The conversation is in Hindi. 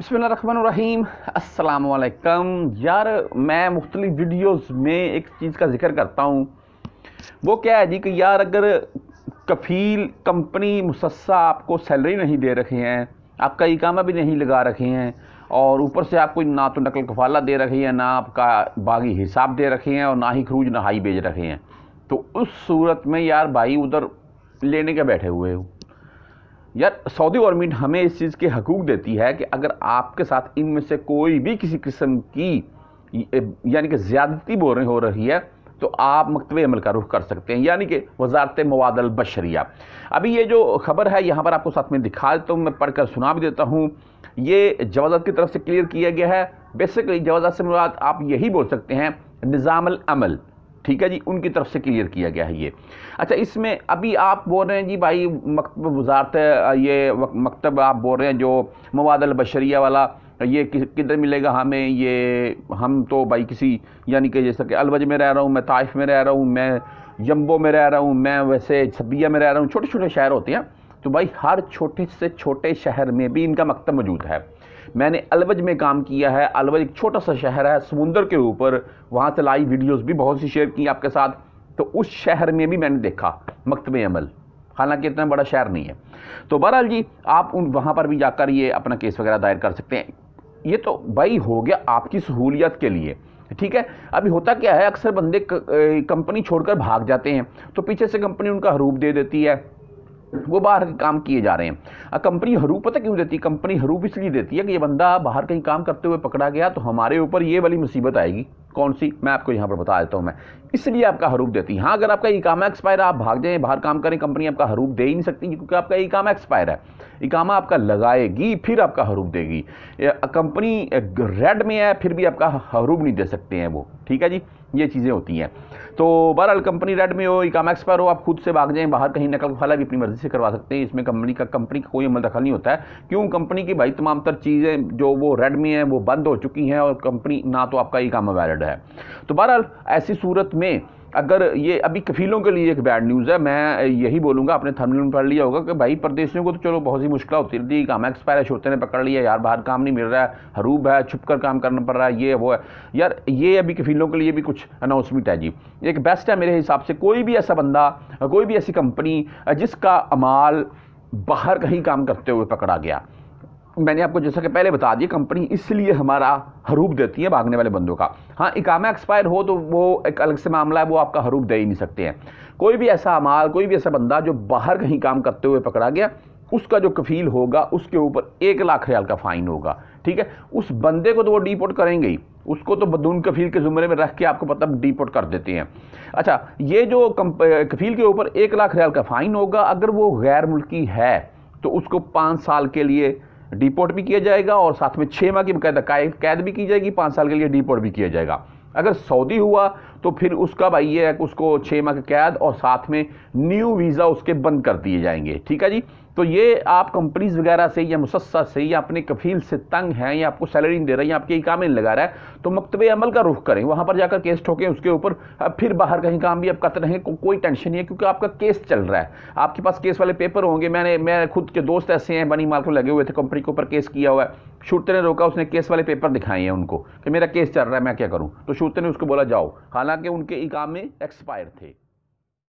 बसमीम अल्लाम यार मैं मुख्तलिफ़ वीडियोस में एक चीज़ का जिक्र करता हूँ वो क्या है जी कि यार अगर कफील कंपनी मुसस्सा आपको सैलरी नहीं दे रखे हैं आपका इकामा भी नहीं लगा रखे हैं और ऊपर से आपको ना तो नकल कफाला दे रखी है ना आपका बागी हिसाब दे रखे हैं और ना ही खरूज नहाई भेज रखे हैं तो उस सूरत में यार भाई उधर लेने के बैठे हुए हूँ यार सऊदी गवर्नमेंट हमें इस चीज़ के हकूक देती है कि अगर आपके साथ इनमें से कोई भी किसी किस्म की यानी कि ज़्यादती रही हो रही है तो आप मकतब अमल का रुख कर सकते हैं यानी कि वजारत मवादल बशरिया अभी ये जो खबर है यहाँ पर आपको साथ में दिखा देता तो हूँ मैं पढ़कर सुना भी देता हूँ ये जवाजात की तरफ से क्लियर किया गया है बेसिकली जवाजात से मुराद आप यही बोल सकते हैं निज़ाम अमल ठीक है जी उनकी तरफ से क्लियर किया गया है ये अच्छा इसमें अभी आप बोल रहे हैं जी भाई मकतब वजारत ये मकतब आप बोल रहे हैं जो मवादल बशरिया वाला ये किधर मिलेगा हमें ये हम तो भाई किसी यानी कि जैसा कि अलवज में रह रहा हूँ मैं ताइफ में रह रहा हूँ मैं जम्बो में रह रहा हूँ मैं वैसे सबिया में रह रहा हूँ छोटे छोटे शहर होते हैं तो भाई हर छोटे से छोटे शहर में भी इनका मकतब मौजूद है मैंने अलवज में काम किया है अलवज एक छोटा सा शहर है समुंदर के ऊपर वहाँ से लाई वीडियोज़ भी बहुत सी शेयर की आपके साथ तो उस शहर में भी मैंने देखा मकतब अमल हालांकि इतना बड़ा शहर नहीं है तो बहरहाल जी आप उन वहाँ पर भी जाकर ये अपना केस वगैरह दायर कर सकते हैं ये तो भाई हो गया आपकी सहूलियत के लिए ठीक है अभी होता क्या है अक्सर बंदे कंपनी छोड़कर भाग जाते हैं तो पीछे से कंपनी उनका हरूप दे देती है वो बाहर काम किए जा रहे हैं कंपनी हरूप पता क्यों देती है कंपनी हरूप इसलिए देती है कि ये बंदा बाहर कहीं काम करते हुए पकड़ा गया तो हमारे ऊपर ये वाली मुसीबत आएगी कौन सी मैं आपको यहाँ पर बता देता हूँ मैं इसलिए आपका हरूप देती है हाँ अगर आपका इकामा एक्सपायर आप भाग जाएं बाहर काम करें कंपनी आपका हरूप दे ही नहीं सकती क्योंकि आपका इकामा एक्सपायर है इकामा आपका लगाएगी फिर आपका हरूप देगी कंपनी रेड में है फिर भी आपका हरूप नहीं दे सकते हैं वो ठीक है जी ये चीज़ें होती हैं तो बहरहाल कंपनी रेड में हो इकामा एक्सपायर हो आप खुद से भाग जाएं बाहर कहीं नकल खाला भी अपनी मर्ज़ी से करवा सकते हैं इसमें कंपनी का कंपनी का कोई अमल दखल नहीं होता है क्यों कंपनी की भाई तमाम तर चीज़ें जो वो रेड में हैं वो बंद हो चुकी हैं और कंपनी ना तो आपका इकामा वैलिड है तो बहरहाल ऐसी सूरत में अगर ये अभी कफीलों के लिए एक बैड न्यूज़ है मैं यही बोलूँगा आपने थंबनेल में पढ़ लिया होगा कि भाई परदेशियों को तो चलो बहुत ही मुश्किल होती रहती काम एक्सपायरेश होते ने पकड़ लिया यार बाहर काम नहीं मिल रहा है हरूब है छुप कर काम करना पड़ रहा है ये वो है यार ये अभी कफीलों के लिए भी कुछ अनाउंसमेंट है जी एक बेस्ट है मेरे हिसाब से कोई भी ऐसा बंदा कोई भी ऐसी कंपनी जिसका अमाल बाहर कहीं काम करते हुए पकड़ा गया मैंने आपको जैसा कि पहले बता दिया कंपनी इसलिए हमारा हरूप देती है भागने वाले बंदों का हाँ इकामा एक्सपायर हो तो वो एक अलग से मामला है वो आपका हरूप दे ही नहीं सकते हैं कोई भी ऐसा अमाल कोई भी ऐसा बंदा जो बाहर कहीं काम करते हुए पकड़ा गया उसका जो कफील होगा उसके ऊपर एक लाख रियाल का फाइन होगा ठीक है उस बंदे को तो वो डिपोर्ट करेंगे ही उसको तो बदून कफील के ज़ुमरे में रख के आपको पता डिपोर्ट कर देते हैं अच्छा ये जो कफील के ऊपर एक लाख रियाल का फाइन होगा अगर वो गैर मुल्की है तो उसको पाँच साल के लिए डिपोर्ट भी किया जाएगा और साथ में छः माह की कैद भी की जाएगी पाँच साल के लिए डिपोर्ट भी किया जाएगा अगर सऊदी हुआ तो फिर उसका भाई है उसको छः माह की कैद और साथ में न्यू वीज़ा उसके बंद कर दिए जाएंगे ठीक है जी तो ये आप कंपनीज़ वगैरह से या मुसस्सा से या अपने कफील से तंग हैं या आपको सैलरी नहीं दे रहा है या आपके ही काम नहीं लगा रहा है तो मकतब अमल का रुख करें वहाँ पर जाकर केस ठोकें उसके ऊपर फिर बाहर कहीं काम भी आप करते रहें को, कोई टेंशन नहीं है क्योंकि आपका केस चल रहा है आपके पास केस वाले पेपर होंगे मैंने मैं खुद के दोस्त ऐसे हैं बनी माल को लगे हुए थे कंपनी के ऊपर केस किया हुआ है शूटर ने रोका उसने केस वाले पेपर दिखाए हैं उनको कि मेरा केस चल रहा है मैं क्या करूं तो शूटर ने उसको बोला जाओ हालांकि उनके इकामे एक्सपायर थे